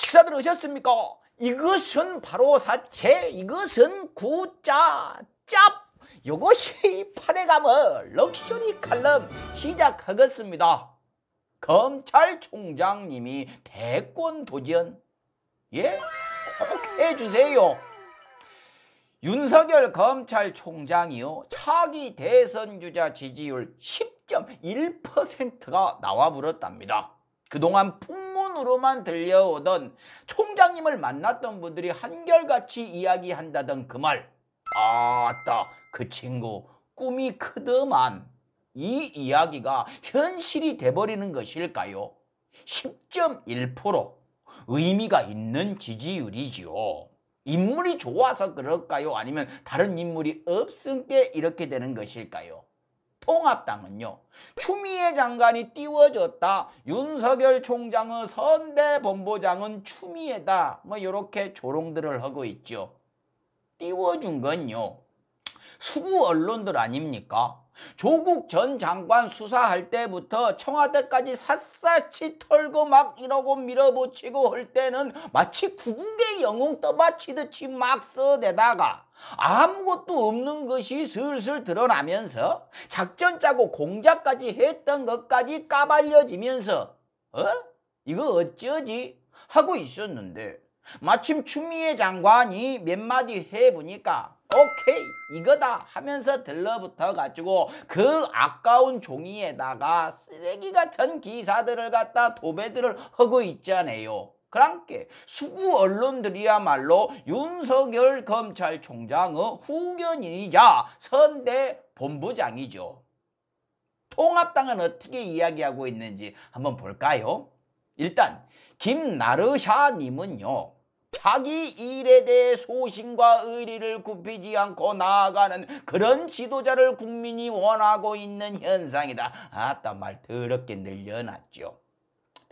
식사 들으셨습니까? 이것은 바로 사체, 이것은 구자, 짭! 요것이 팔에 감을 럭셔리 칼럼 시작하겠습니다. 검찰총장님이 대권 도전 예? 꼭 해주세요. 윤석열 검찰총장이요. 차기 대선 주자 지지율 10.1%가 나와버렸답니다. 그동안 풍문으로만 들려오던 총장님을 만났던 분들이 한결같이 이야기한다던 그 말. 아따 그 친구 꿈이 크더만 이 이야기가 현실이 돼버리는 것일까요? 10.1% 의미가 있는 지지율이지요. 인물이 좋아서 그럴까요? 아니면 다른 인물이 없은 게 이렇게 되는 것일까요? 통합당은요. 추미애 장관이 띄워졌다 윤석열 총장의 선대본부장은 추미애다. 뭐 이렇게 조롱들을 하고 있죠. 띄워준 건요. 수구 언론들 아닙니까? 조국 전 장관 수사할 때부터 청와대까지 샅샅이 털고 막 이러고 밀어붙이고 할 때는 마치 국의 영웅 떠받치듯이 막 써대다가 아무것도 없는 것이 슬슬 드러나면서 작전 짜고 공작까지 했던 것까지 까발려지면서 어? 이거 어쩌지? 하고 있었는데 마침 추미애 장관이 몇 마디 해보니까 오케이 이거다 하면서 들러붙어 가지고 그 아까운 종이에다가 쓰레기 같은 기사들을 갖다 도배들을 하고 있잖아요. 그랑께 수구 언론들이야말로 윤석열 검찰총장의 후견인이자 선대 본부장이죠. 통합당은 어떻게 이야기하고 있는지 한번 볼까요? 일단 김나르샤님은요. 자기 일에 대해 소신과 의리를 굽히지 않고 나아가는 그런 지도자를 국민이 원하고 있는 현상이다. 아따 말 더럽게 늘려놨죠.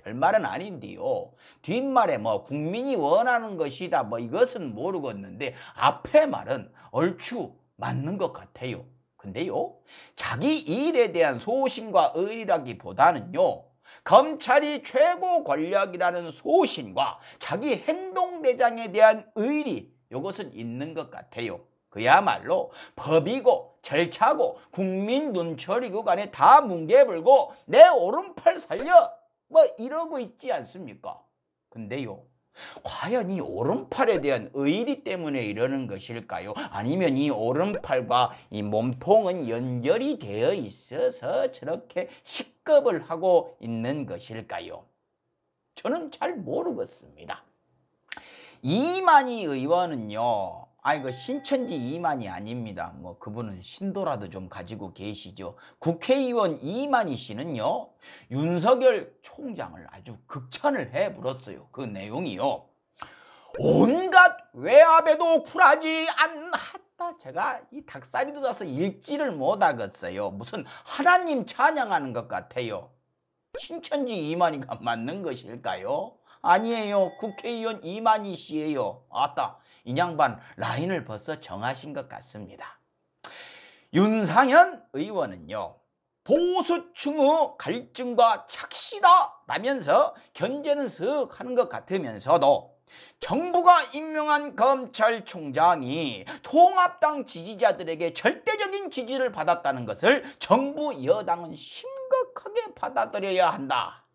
별말은 아닌데요. 뒷말에 뭐 국민이 원하는 것이다 뭐 이것은 모르겠는데 앞에 말은 얼추 맞는 것 같아요. 근데요. 자기 일에 대한 소신과 의리라기보다는요. 검찰이 최고 권력이라는 소신과 자기 행동대장에 대한 의리 이것은 있는 것 같아요. 그야말로 법이고 절차고 국민 눈초리고 간에 다 뭉개불고 내 오른팔 살려 뭐 이러고 있지 않습니까? 근데요 과연 이 오른팔에 대한 의리 때문에 이러는 것일까요? 아니면 이 오른팔과 이 몸통은 연결이 되어 있어서 저렇게 식겁을 하고 있는 것일까요? 저는 잘 모르겠습니다. 이만희 의원은요. 아 이거 그 신천지 이만이 아닙니다. 뭐 그분은 신도라도 좀 가지고 계시죠. 국회의원 이만희 씨는요. 윤석열 총장을 아주 극찬을 해 물었어요. 그 내용이요. 온갖 외압에도 굴하지 않았다. 제가 이 닭살이 돋아서 읽지를 못하겠어요. 무슨 하나님 찬양하는 것 같아요. 신천지 이만희가 맞는 것일까요? 아니에요. 국회의원 이만희 씨예요. 아따 인양반 라인을 벌써 정하신 것 같습니다. 윤상현 의원은요. 보수층의 갈증과 착시다 라면서 견제는 쓱 하는 것 같으면서도 정부가 임명한 검찰총장이 통합당 지지자들에게 절대적인 지지를 받았다는 것을 정부 여당은 심각하게 받아들여야 한다.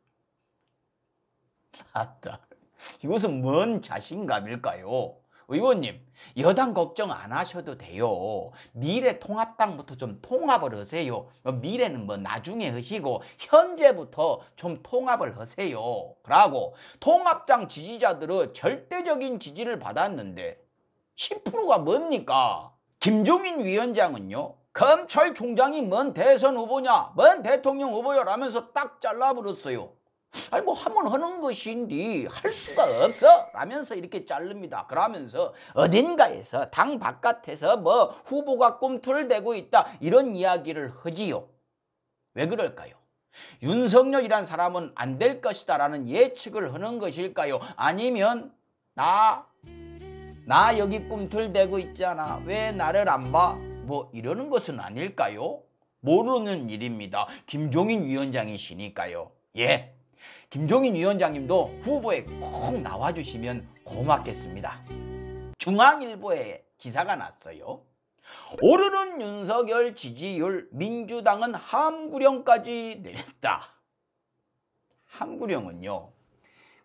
맞다. 이것은 뭔 자신감일까요? 의원님 여당 걱정 안 하셔도 돼요 미래 통합당부터 좀 통합을 하세요 미래는 뭐 나중에 하시고 현재부터 좀 통합을 하세요 라고 통합당 지지자들은 절대적인 지지를 받았는데 10%가 뭡니까? 김종인 위원장은요 검찰총장이 뭔 대선 후보냐 뭔 대통령 후보야 라면서 딱 잘라버렸어요 아니 뭐 하면 하는 것인데 할 수가 없어 라면서 이렇게 자릅니다 그러면서 어딘가에서 당 바깥에서 뭐 후보가 꿈틀대고 있다 이런 이야기를 하지요 왜 그럴까요? 윤석열이란 사람은 안 될 것이다 라는 예측을 하는 것일까요? 아니면 나, 나 여기 꿈틀대고 있잖아 왜 나를 안 봐? 뭐 이러는 것은 아닐까요? 모르는 일입니다. 김종인 위원장이시니까요. 예. 김종인 위원장님도 후보에 꼭 나와주시면 고맙겠습니다. 중앙일보에 기사가 났어요. 오르는 윤석열 지지율 민주당은 함구령까지 내렸다. 함구령은요.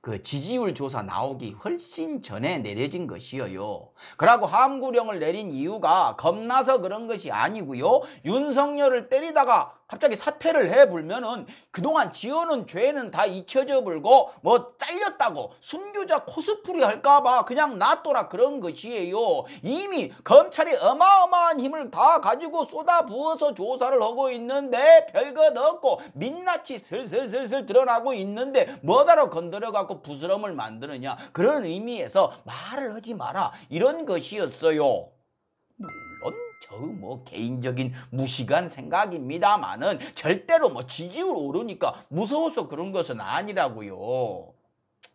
그 지지율 조사 나오기 훨씬 전에 내려진 것이어요. 그러고 함구령을 내린 이유가 겁나서 그런 것이 아니고요. 윤석열을 때리다가 갑자기 사퇴를 해불면은 그동안 지어놓은 죄는 다 잊혀져 불고 뭐 잘렸다고 순교자 코스프리 할까봐 그냥 놔둬라 그런 것이에요. 이미 검찰이 어마어마한 힘을 다 가지고 쏟아부어서 조사를 하고 있는데 별것 없고 민낯이 슬슬슬슬 드러나고 있는데 뭐다로 건드려갖고 부스럼을 만드느냐 그런 의미에서 말을 하지 마라 이런 것이었어요. 저의 뭐 개인적인 무식한 생각입니다만은 절대로 뭐 지지율 오르니까 무서워서 그런 것은 아니라고요.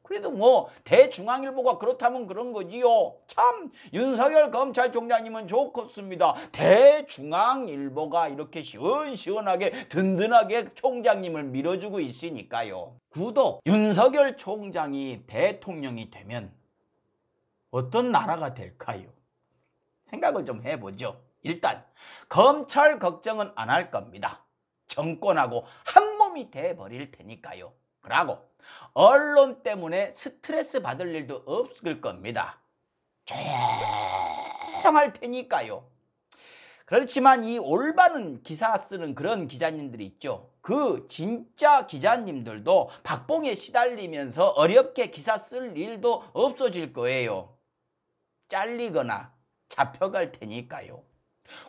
그래도 뭐 대중앙일보가 그렇다면 그런 거지요. 참 윤석열 검찰총장님은 좋겠습니다. 대중앙일보가 이렇게 시원시원하게 든든하게 총장님을 밀어주고 있으니까요. 구독! 윤석열 총장이 대통령이 되면 어떤 나라가 될까요? 생각을 좀 해보죠. 일단 검찰 걱정은 안 할 겁니다. 정권하고 한몸이 돼버릴 테니까요. 그러고 언론 때문에 스트레스 받을 일도 없을 겁니다. 조용할 테니까요. 그렇지만 이 올바른 기사 쓰는 그런 기자님들이 있죠. 그 진짜 기자님들도 박봉에 시달리면서 어렵게 기사 쓸 일도 없어질 거예요. 잘리거나 잡혀갈 테니까요.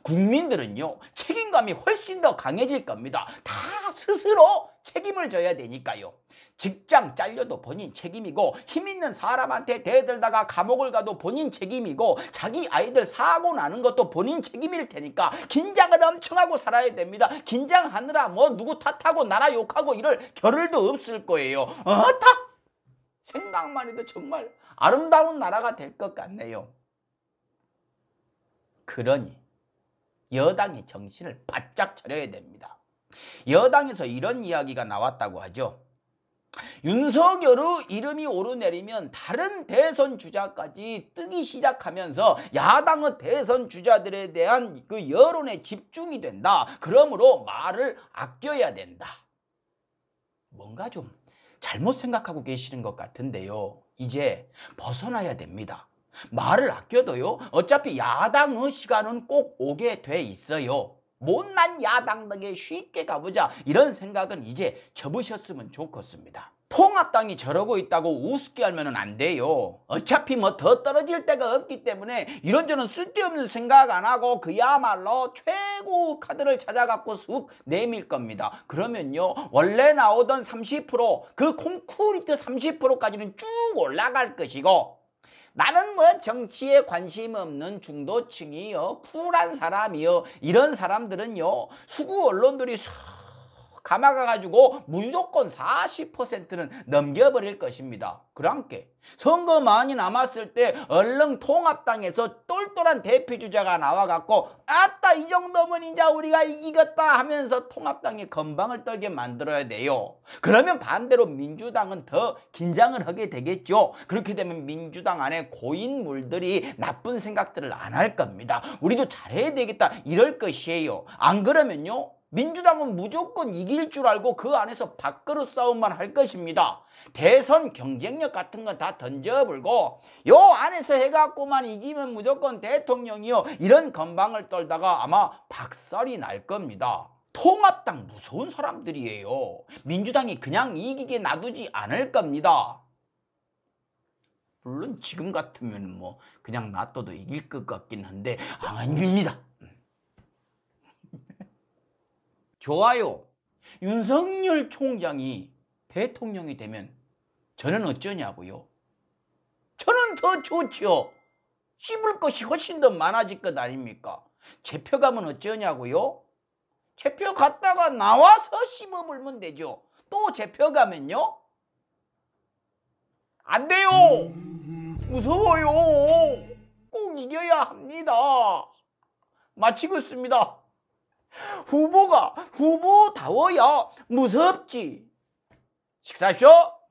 국민들은요 책임감이 훨씬 더 강해질 겁니다. 다 스스로 책임을 져야 되니까요. 직장 잘려도 본인 책임이고 힘 있는 사람한테 대들다가 감옥을 가도 본인 책임이고 자기 아이들 사고 나는 것도 본인 책임일 테니까 긴장을 엄청 하고 살아야 됩니다. 긴장하느라 뭐 누구 탓하고 나라 욕하고 이럴 겨를도 없을 거예요. 어다 생각만 해도 정말 아름다운 나라가 될 것 같네요. 그러니 여당이 정신을 바짝 차려야 됩니다. 여당에서 이런 이야기가 나왔다고 하죠. 윤석열의 이름이 오르내리면 다른 대선 주자까지 뜨기 시작하면서 야당의 대선 주자들에 대한 그 여론에 집중이 된다. 그러므로 말을 아껴야 된다. 뭔가 좀 잘못 생각하고 계시는 것 같은데요. 이제 벗어나야 됩니다. 말을 아껴둬요. 어차피 야당의 시간은 꼭 오게 돼 있어요. 못난 야당에게 쉽게 가보자 이런 생각은 이제 접으셨으면 좋겠습니다. 통합당이 저러고 있다고 우습게 알면 안 돼요. 어차피 뭐 더 떨어질 데가 없기 때문에 이런저런 쓸데없는 생각 안 하고 그야말로 최고 카드를 찾아갖고 쑥 내밀 겁니다. 그러면요 원래 나오던 30%그 콘크리트 30%까지는 쭉 올라갈 것이고 나는 뭐 정치에 관심 없는 중도층이요. 쿨한 사람이요. 이런 사람들은요. 수구 언론들이 감아가가지고 무조건 40%는 넘겨버릴 것입니다. 그랑께 선거 많이 남았을 때 얼른 통합당에서 똘똘한 대표주자가 나와갖고 아따 이 정도면 이제 우리가 이겼다 하면서 통합당이 건방을 떨게 만들어야 돼요. 그러면 반대로 민주당은 더 긴장을 하게 되겠죠. 그렇게 되면 민주당 안에 고인물들이 나쁜 생각들을 안 할 겁니다. 우리도 잘해야 되겠다 이럴 것이에요. 안 그러면요 민주당은 무조건 이길 줄 알고 그 안에서 밖으로 싸움만 할 것입니다. 대선 경쟁력 같은 건 다 던져버리고 요 안에서 해갖고만 이기면 무조건 대통령이요 이런 건방을 떨다가 아마 박살이 날 겁니다. 통합당 무서운 사람들이에요. 민주당이 그냥 이기게 놔두지 않을 겁니다. 물론 지금 같으면 뭐 그냥 놔둬도 이길 것 같긴 한데 아닙니다. 좋아요. 윤석열 총장이 대통령이 되면 저는 어쩌냐고요. 저는 더좋죠 씹을 것이 훨씬 더 많아질 것 아닙니까? 제표 가면 어쩌냐고요? 제표 갔다가 나와서 씹어물면 되죠. 또 제표 가면요? 안 돼요. 무서워요. 꼭 이겨야 합니다. 마치겠습니다. 후보가 후보다워야 무섭지. 식사하십시오.